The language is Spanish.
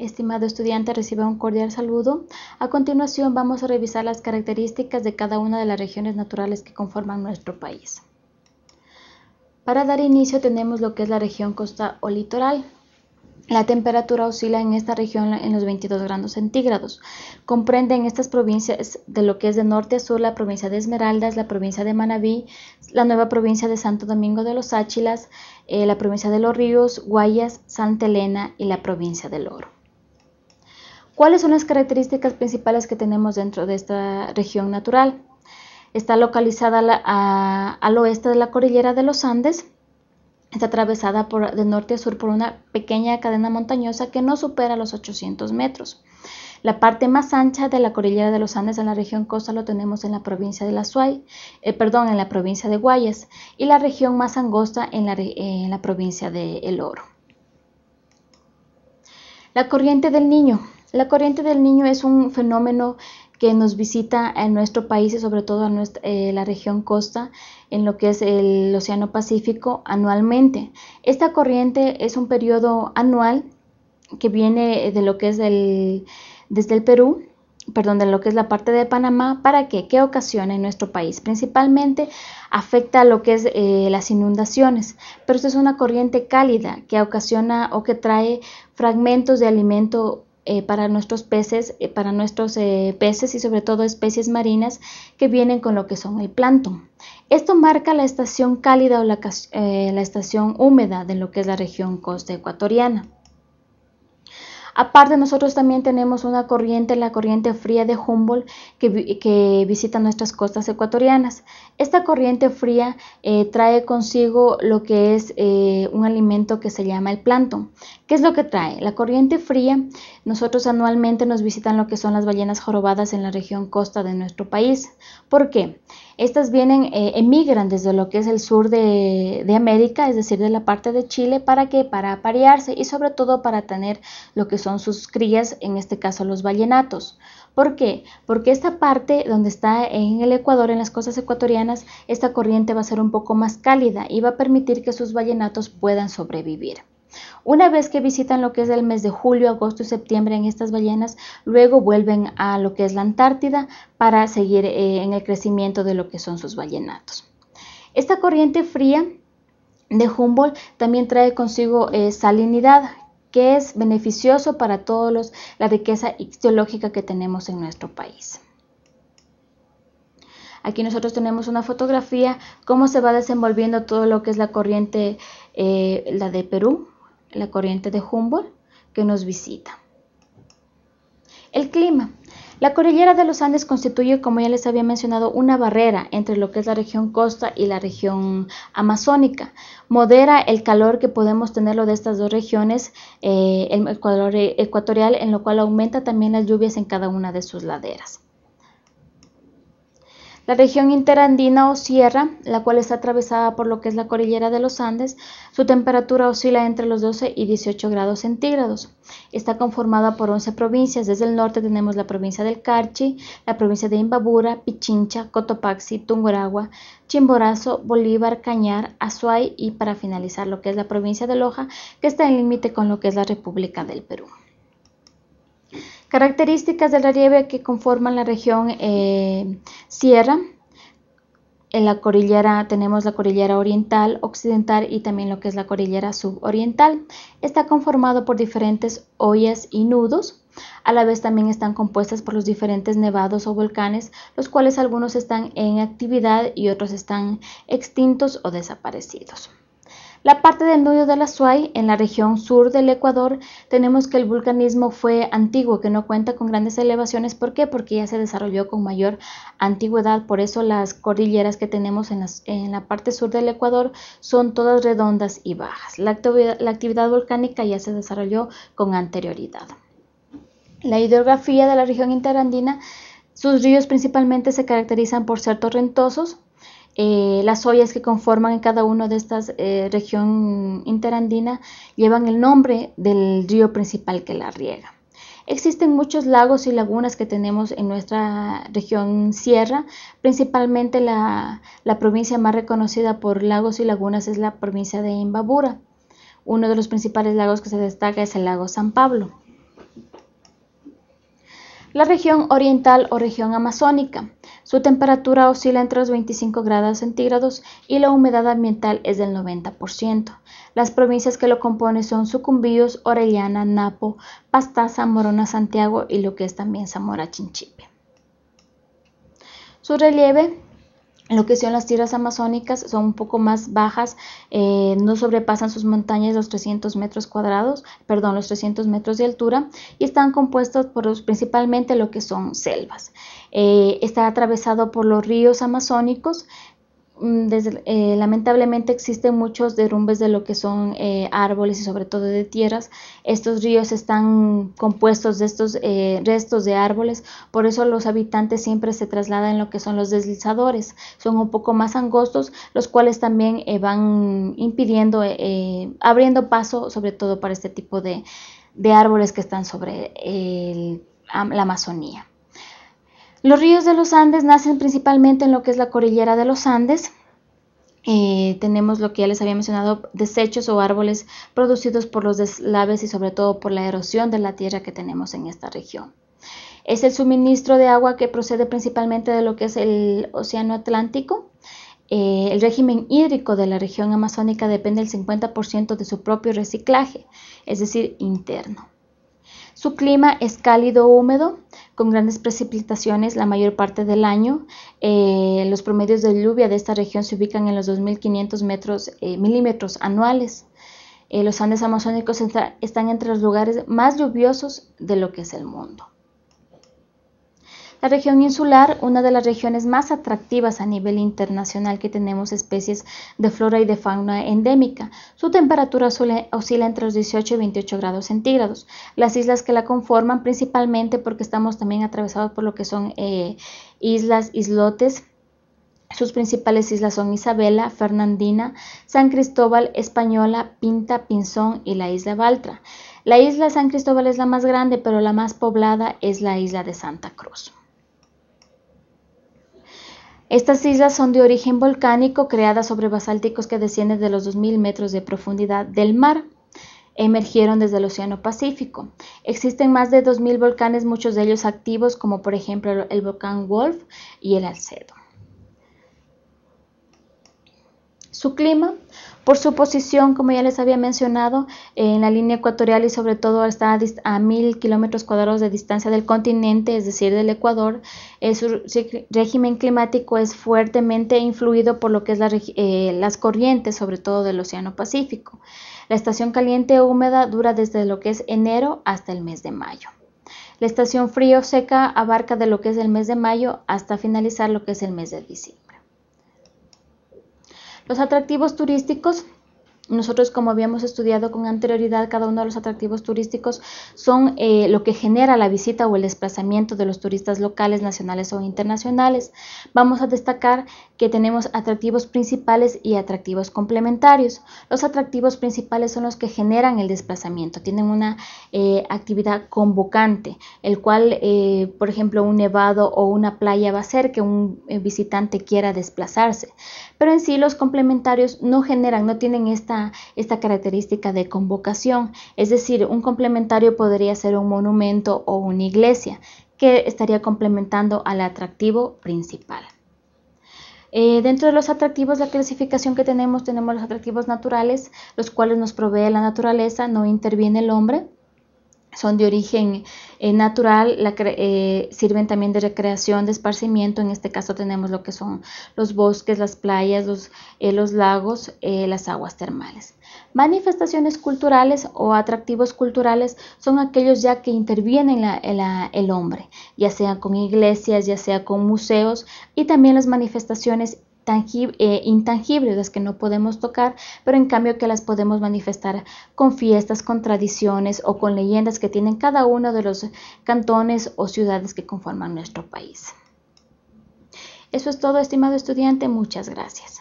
Estimado estudiante, reciba un cordial saludo. A continuación vamos a revisar las características de cada una de las regiones naturales que conforman nuestro país. Para dar inicio tenemos lo que es la región costa o litoral. La temperatura oscila en esta región en los 22 grados centígrados. Comprenden estas provincias de lo que es de norte a sur la provincia de Esmeraldas, la provincia de Manabí, la nueva provincia de Santo Domingo de los Áchilas, eh, la provincia de Los Ríos, Guayas, Santa Elena y la provincia del Oro. ¿Cuáles son las características principales que tenemos dentro de esta región natural? Está localizada al oeste de la cordillera de los Andes. Está atravesada por, de norte a sur por una pequeña cadena montañosa que no supera los 800 metros. La parte más ancha de la cordillera de los Andes en la región costa lo tenemos en la provincia de la eh, perdón, en la provincia de Guayas y la región más angosta en la, en la provincia de El Oro. La corriente del Niño la corriente del niño es un fenómeno que nos visita en nuestro país y sobre todo en eh, la región costa, en lo que es el Océano Pacífico, anualmente. Esta corriente es un periodo anual que viene de lo que es el, desde el Perú, perdón, de lo que es la parte de Panamá, ¿para qué? ¿Qué ocasiona en nuestro país? Principalmente afecta a lo que es eh, las inundaciones, pero esto es una corriente cálida que ocasiona o que trae fragmentos de alimento eh, para nuestros peces, eh, para nuestros eh, peces y sobre todo especies marinas que vienen con lo que son el plancton. Esto marca la estación cálida o la estación húmeda de lo que es la región costa ecuatoriana. Aparte, nosotros también tenemos una corriente, la corriente fría de Humboldt, que, que visita nuestras costas ecuatorianas. Esta corriente fría eh, trae consigo lo que es eh, un alimento que se llama el plancton. ¿Qué es lo que trae? La corriente fría, nosotros anualmente nos visitan lo que son las ballenas jorobadas en la región costa de nuestro país. ¿Por qué? Estas vienen, eh, emigran desde lo que es el sur de, América, es decir, de la parte de Chile, ¿para que Para aparearse y sobre todo para tener lo que son sus crías, en este caso los ballenatos. ¿Por qué? Porque esta parte donde está en el Ecuador, en las costas ecuatorianas, esta corriente va a ser un poco más cálida y va a permitir que sus ballenatos puedan sobrevivir. Una vez que visitan lo que es el mes de julio, agosto y septiembre en estas ballenas, luego vuelven a lo que es la Antártida para seguir eh, en el crecimiento de lo que son sus ballenatos. Esta corriente fría de Humboldt también trae consigo eh, salinidad, que es beneficioso para todos los, la riqueza ideológica que tenemos en nuestro país. Aquí nosotros tenemos una fotografía, cómo se va desenvolviendo todo lo que es la corriente, eh, la de Perú, la corriente de Humboldt, que nos visita. El clima. La cordillera de los Andes constituye, como ya les había mencionado, una barrera entre lo que es la región costa y la región amazónica. Modera el calor que podemos tenerlo de estas dos regiones, eh, el ecuador eh, ecuatorial, en lo cual aumenta también las lluvias en cada una de sus laderas. La región interandina o sierra, la cual está atravesada por lo que es la cordillera de los Andes, su temperatura oscila entre los 12 y 18 grados centígrados. Está conformada por 11 provincias. Desde el norte tenemos la provincia del Carchi, la provincia de Imbabura, Pichincha, Cotopaxi, Tunguragua, Chimborazo, Bolívar, Cañar, Azuay y para finalizar lo que es la provincia de Loja, que está en límite con lo que es la República del Perú. Características del relieve que conforman la región eh, sierra. En la cordillera tenemos la cordillera oriental, occidental y también lo que es la cordillera suboriental. Está conformado por diferentes ollas y nudos. A la vez también están compuestas por los diferentes nevados o volcanes, los cuales algunos están en actividad y otros están extintos o desaparecidos. La parte del nudo de la Suay, en la región sur del Ecuador, tenemos que el vulcanismo fue antiguo, que no cuenta con grandes elevaciones. ¿Por qué? Porque ya se desarrolló con mayor antigüedad. Por eso las cordilleras que tenemos en, la parte sur del Ecuador son todas redondas y bajas. La actividad, la actividad volcánica ya se desarrolló con anterioridad. La hidrografía de la región interandina sus ríos principalmente se caracterizan por ser torrentosos, eh, las ollas que conforman en cada una de estas eh, región interandina llevan el nombre del río principal que la riega. Existen muchos lagos y lagunas que tenemos en nuestra región sierra, principalmente la, la provincia más reconocida por lagos y lagunas es la provincia de Imbabura. Uno de los principales lagos que se destaca es el lago San Pablo la región oriental o región amazónica. Su temperatura oscila entre los 25 grados centígrados y la humedad ambiental es del 90%. Las provincias que lo componen son Sucumbíos, Orellana, Napo, Pastaza, Morona, Santiago y lo que es también Zamora Chinchipe. Su relieve lo que son las tierras amazónicas son un poco más bajas, eh, no sobrepasan sus montañas los 300 metros cuadrados, perdón, los 300 metros de altura y están compuestos por principalmente lo que son selvas. Eh, está atravesado por los ríos amazónicos, Mm, eh, lamentablemente existen muchos derrumbes de lo que son eh, árboles y sobre todo de tierras. Estos ríos están compuestos de estos eh, restos de árboles, por eso los habitantes siempre se trasladan en lo que son los deslizadores. Son un poco más angostos, los cuales también van impidiendo, abriendo paso sobre todo para este tipo de, árboles que están sobre la Amazonía. Los ríos de los Andes nacen principalmente en lo que es la cordillera de los Andes. Eh, tenemos lo que ya les había mencionado, desechos o árboles producidos por los deslaves y sobre todo por la erosión de la tierra que tenemos en esta región. Es el suministro de agua que procede principalmente de lo que es el Océano Atlántico. Eh, el régimen hídrico de la región amazónica depende del 50% de su propio reciclaje, es decir, interno. Su clima es cálido húmedo, con grandes precipitaciones la mayor parte del año. Eh, los promedios de lluvia de esta región se ubican en los 2.500 metros, eh, milímetros anuales. Eh, los Andes amazónicos están entre los lugares más lluviosos de lo que es el mundo. La región insular, una de las regiones más atractivas a nivel internacional que tenemos especies de flora y de fauna endémica. Su temperatura suele, oscila entre los 18 y 28 grados centígrados. Las islas que la conforman principalmente porque estamos también atravesados por lo que son eh, islas, islotes, sus principales islas son Isabela, Fernandina, San Cristóbal, Española, Pinta, Pinzón y la isla Baltra. La isla San Cristóbal es la más grande, pero la más poblada es la isla de Santa Cruz. Estas islas son de origen volcánico creadas sobre basálticos que descienden de los 2.000 metros de profundidad del mar. Emergieron desde el Océano Pacífico. Existen más de 2.000 volcanes, muchos de ellos activos, como por ejemplo el volcán Wolf y el Alcedo. Su clima, por su posición, como ya les había mencionado, en la línea ecuatorial y sobre todo hasta a mil kilómetros cuadrados de distancia del continente, es decir, del Ecuador, eh, su régimen climático es fuertemente influido por lo que es eh, las corrientes, sobre todo del Océano Pacífico. La estación caliente húmeda dura desde lo que es enero hasta el mes de mayo. La estación frío seca abarca de lo que es el mes de mayo hasta finalizar lo que es el mes de diciembre. Los atractivos turísticos nosotros, como habíamos estudiado con anterioridad, cada uno de los atractivos turísticos son eh, lo que genera la visita o el desplazamiento de los turistas locales, nacionales o internacionales. Vamos a destacar que tenemos atractivos principales y atractivos complementarios. Los atractivos principales son los que generan el desplazamiento, tienen una eh, actividad convocante, el cual, eh, por ejemplo, un nevado o una playa va a hacer que un visitante quiera desplazarse. Pero en sí los complementarios no generan, no tienen esta esta, característica de convocación. Es decir, un complementario podría ser un monumento o una iglesia, que estaría complementando al atractivo principal. Eh, dentro de los atractivos, la clasificación que tenemos, tenemos los atractivos naturales, los cuales nos provee la naturaleza, no interviene el hombre son de origen eh, natural, eh, sirven también de recreación, de esparcimiento. En este caso tenemos lo que son los bosques, las playas, los, eh, lagos, las aguas termales. Manifestaciones culturales o atractivos culturales son aquellos ya que intervienen el hombre, ya sea con iglesias, ya sea con museos y también las manifestaciones eh, intangibles, las que no podemos tocar, pero en cambio que las podemos manifestar con fiestas, con tradiciones o con leyendas que tienen cada uno de los cantones o ciudades que conforman nuestro país. Eso es todo, estimado estudiante. Muchas gracias.